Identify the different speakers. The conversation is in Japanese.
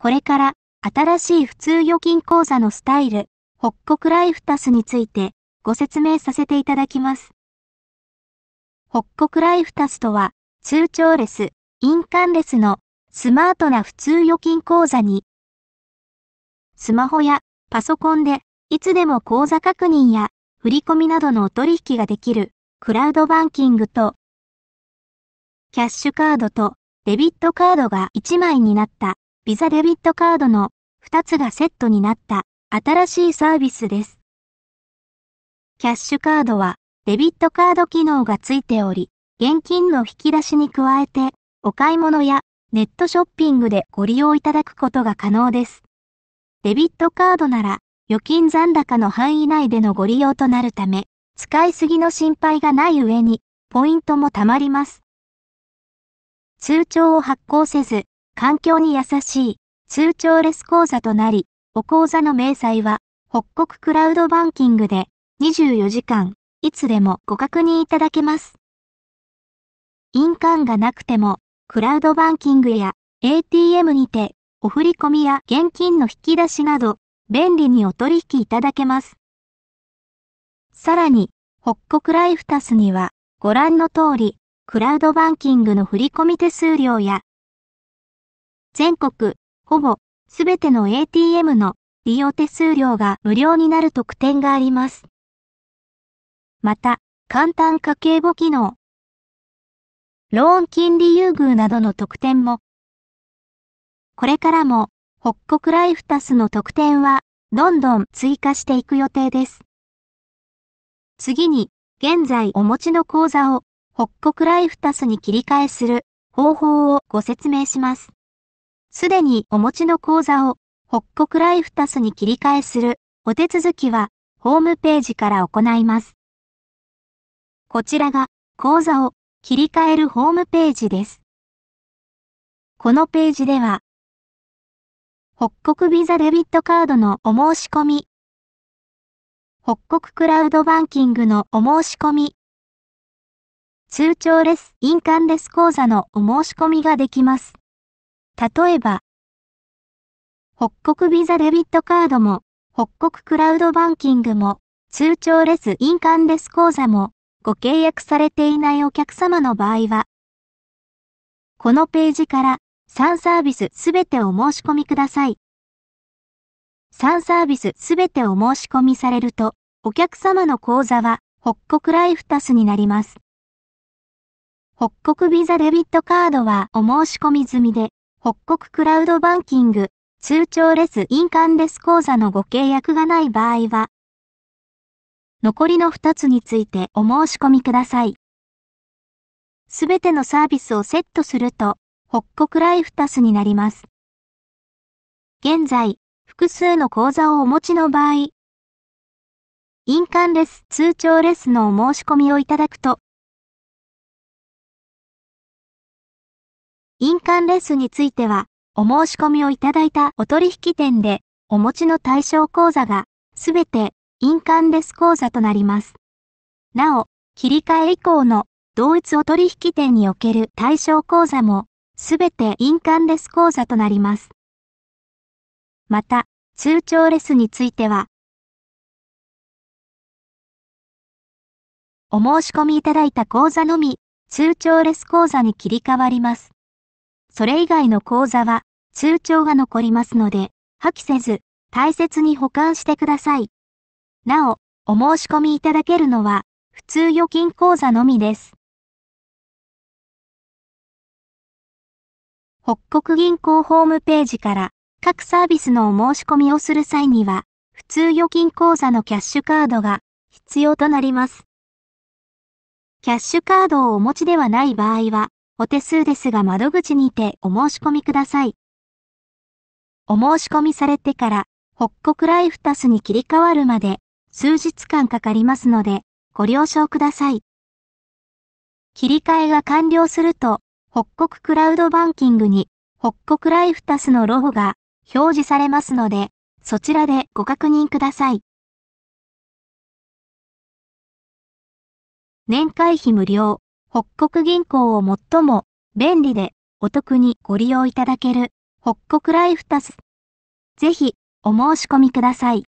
Speaker 1: これから新しい普通預金口座のスタイル、北国ライフタスについてご説明させていただきます。北国ライフタスとは、通帳レス、印鑑レスのスマートな普通預金口座に、ス
Speaker 2: マホやパソコンでいつでも口座確認や振込などのお取引ができるクラウドバンキングと、キャッシュカードとデビットカードが1枚になったビザデビットカードの2つがセットになった新しいサービスです。キャッシュカードはデビットカード機能がついており、現金の引き出しに加えて、お買い物やネットショッピングでご利用いただくことが可能です。デビットカードなら、預金残高の範囲内でのご利用となるため、使いすぎの心配がない上に、ポイントも貯まります。通帳を発行せず、環境に優しい、通帳レス口座となり、お口座の明細は、北国クラウドバンキングで24時間、いつでもご確認いただけます。印鑑がなくても、クラウドバンキングや ATM にて、お振込みや現金の引き出しなど、便利にお取引いただけます。さらに、北国ライフタスには、ご覧の通り、クラウドバンキングの振込手数料
Speaker 1: や全国、ほぼ、すべての ATM の利用手数料が無料になる特典があります。また、簡単家計簿機能、ローン金利優遇などの特典も、これからも、北国ライフタスの特典は、どんどん追加していく予定です。次に、
Speaker 2: 現在お持ちの口座を、北国ライフタスに切り替えする方法をご説明します。すでにお持ちの口座を、北国ライフタスに切り替えするお手続きは、ホームページから行います。
Speaker 1: こちらが、口座を切り替えるホームページです。このページでは、北国ビザデビットカードのお申し込み、北国クラウドバンキングのお申し込み、通帳レス、印鑑レス講座のお申し込みができます。例えば、北国ビザデビット
Speaker 2: カードも、北国クラウドバンキングも、通帳レス印鑑レス口座も、ご契約されていないお客様の場合は、このページから3サービスすべてお申し込みください。3サービスすべてお申し込みされると、お客様の口座は北国ライフタスになります。北国ビザデビットカードはお申し込み済みで、北国クラウドバンキング、通帳レス印鑑レス口座のご契約がない場合は、残りの2つについてお申し込みください。すべてのサービスをセットすると、北国ライフタスになります。現在、複数の
Speaker 1: 口座をお持ちの場合、印鑑レス、通帳レスのお申し込みをいただくと、印鑑レスについては、お申し込みをいただいたお取引店で、お持ち
Speaker 2: の対象口座が、すべて印鑑レス口座となります。なお、切り替え以降の同一お取引店における対象口座も、
Speaker 1: すべて印鑑レス口座となります。また、通帳レスについては、お申し込みいただいた口座のみ、通帳レス口座に切り替わります。
Speaker 2: それ以外の口座は通帳が残りますので、破棄せず大
Speaker 1: 切に保管してください。なお、お申し込みいただけるのは、普通預金口座のみです。北国銀行ホームページから各サービスのお申し込みをする
Speaker 2: 際には、普通預金口座のキャッシュカードが必要となります。キャッシュカードをお持ちではない場合は、お手数ですが窓口にてお申し込みください。お申し込みされてから、北国ライフタスに切り替わるまで、数日間かかりますので、ご了承ください。切り替えが完了すると、北国クラウド
Speaker 1: バンキングに、北国ライフタスのロゴが表示されますので、そちらでご確認ください。年会費無料。北国銀行を最も便利でお得にご利用いただける北国ライフタス。ぜひお申し込みください。